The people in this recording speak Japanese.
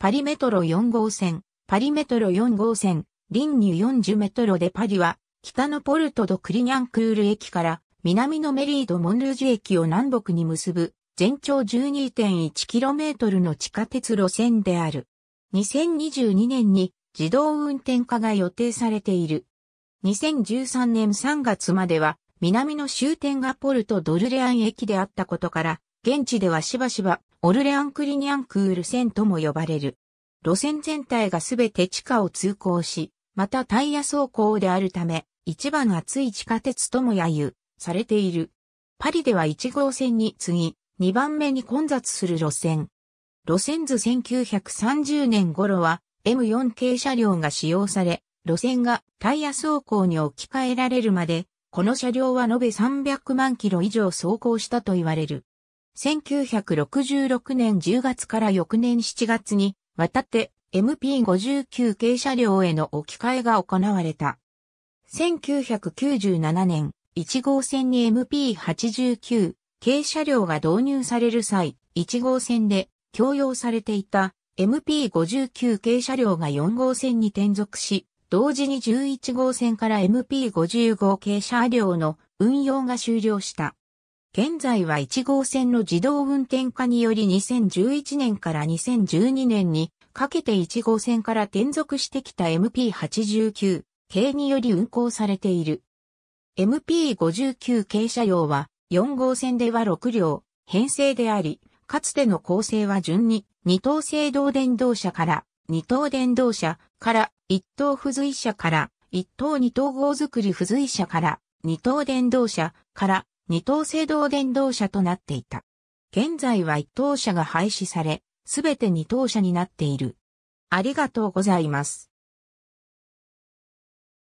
パリメトロ4号線、パリメトロ4号線、リンニュ40メトロでパリは、北のポルトド・クリニャンクール駅から、南のメリード・モンルージュ駅を南北に結ぶ、全長 12.1km の地下鉄路線である。2022年に自動運転化が予定されている。2013年3月までは、南の終点がポルト・ドルレアン駅であったことから、現地ではしばしばオルレアンクリニアンクール線とも呼ばれる。路線全体がすべて地下を通行し、またタイヤ走行であるため、一番厚い地下鉄とも揶揄されている。パリでは1号線に次、2番目に混雑する路線。路線図1930年頃は M4 系車両が使用され、路線がタイヤ走行に置き換えられるまで、この車両は延べ300万キロ以上走行したと言われる。1966年10月から翌年7月にわたって MP59 軽車両への置き換えが行われた。1997年1号線に MP89 軽車両が導入される際、1号線で供用されていた MP59 軽車両が4号線に転属し、同時に11号線から MP55 軽車両の運用が終了した。現在は1号線の自動運転化により2011年から2012年にかけて1号線から転属してきた MP89 系により運行されている。MP59 系車両は4号線では6両編成であり、かつての構成は順に2等制動電動車から2等電動車から1等付随車から1等2等号作り付随車から2等電動車から二等制動電動車となっていた。現在は一等車が廃止され、すべて二等車になっている。ありがとうございます。